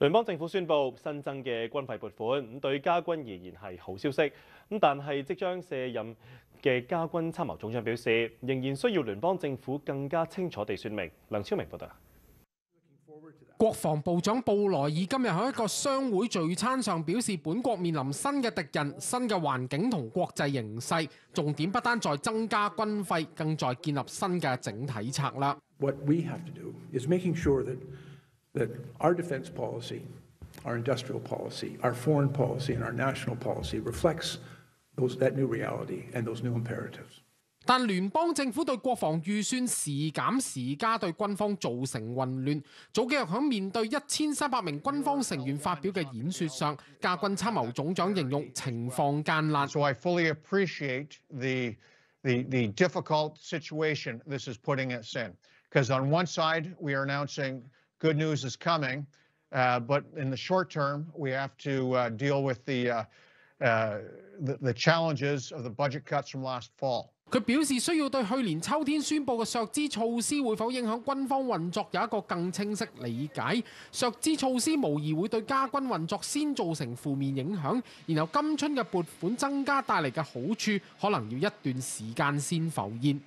聯邦政府宣布新增嘅軍費撥款，咁對家軍而言係好消息。咁但係即將卸任嘅家軍參謀總長表示，仍然需要聯邦政府更加清楚地説明。梁超明報道。國防部長布萊爾今日喺一個商會聚餐上表示，本國面臨新嘅敵人、新嘅環境同國際形勢，重點不單在增加軍費，更在建立新嘅整體策略。that our defense policy, our industrial policy, our foreign policy, and our national policy reflects those, that new reality and those new imperatives. 但聯邦政府對國防預算時減時加，對軍方造成混亂。早幾日喺面對一千三百名軍方成員發表嘅演說上，駕軍參謀總長形容情況艱難。So I fully appreciate the the the difficult situation this is putting us in, because on one side we are announcing good news is coming but in the short term we have to deal with the the challenges of the budget cuts from last fall 佢表示需要对去年秋天宣布嘅削资措施会否影响军方运作有一个更清晰理解削资措施无疑会对家军运作先造成负面影响然后今春嘅拨款增加带嚟嘅好处可能要一段时间先浮现